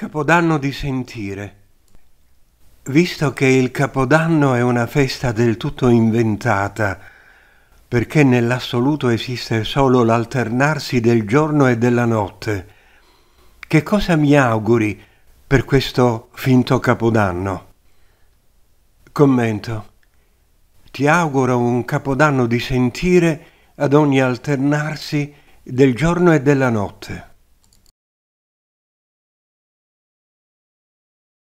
Capodanno di sentire. Visto che il Capodanno è una festa del tutto inventata, perché nell'assoluto esiste solo l'alternarsi del giorno e della notte, che cosa mi auguri per questo finto Capodanno? Commento. Ti auguro un Capodanno di sentire ad ogni alternarsi del giorno e della notte.